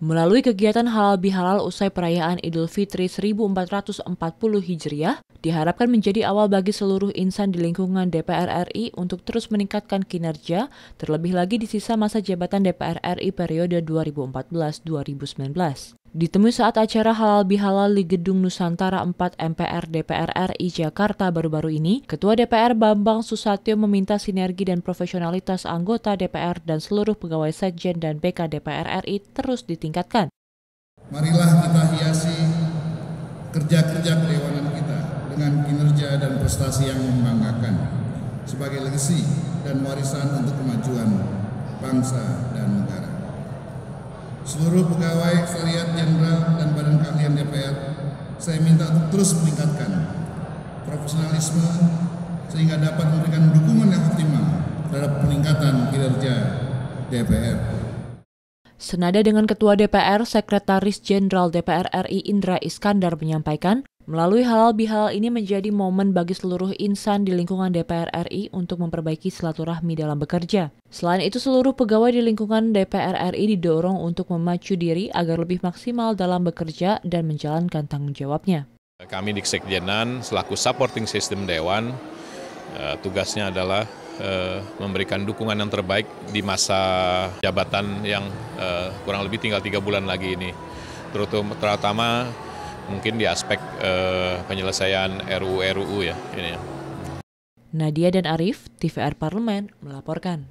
Melalui kegiatan halal bihalal usai perayaan Idul Fitri 1440 Hijriah, diharapkan menjadi awal bagi seluruh insan di lingkungan DPR RI untuk terus meningkatkan kinerja, terlebih lagi di sisa masa jabatan DPR RI periode 2014-2019. Ditemui saat acara halal bihalal di Gedung Nusantara 4 MPR DPR RI Jakarta baru-baru ini, Ketua DPR Bambang Susatyo meminta sinergi dan profesionalitas anggota DPR dan seluruh pegawai sekjen dan BK DPR RI terus ditingkatkan. Marilah kita hiasi kerja-kerja kelewanan kita dengan kinerja dan prestasi yang membanggakan sebagai legasi dan warisan untuk kemajuan bangsa dan negara seluruh pegawai sekretariat jenderal dan badan keahlian DPR, saya minta untuk terus meningkatkan profesionalisme sehingga dapat memberikan dukungan yang optimal terhadap peningkatan kinerja DPR. Senada dengan Ketua DPR, Sekretaris Jenderal DPR RI Indra Iskandar menyampaikan Melalui halal bihalal ini menjadi momen bagi seluruh insan di lingkungan DPR RI untuk memperbaiki silaturahmi dalam bekerja. Selain itu, seluruh pegawai di lingkungan DPR RI didorong untuk memacu diri agar lebih maksimal dalam bekerja dan menjalankan tanggung jawabnya. Kami di Sekjenan selaku supporting system Dewan, eh, tugasnya adalah eh, memberikan dukungan yang terbaik di masa jabatan yang eh, kurang lebih tinggal tiga bulan lagi ini. Terutama mungkin di aspek uh, penyelesaian RUU-RUU ya ini. Ya. Nadia dan Arif, TVR Parlemen melaporkan.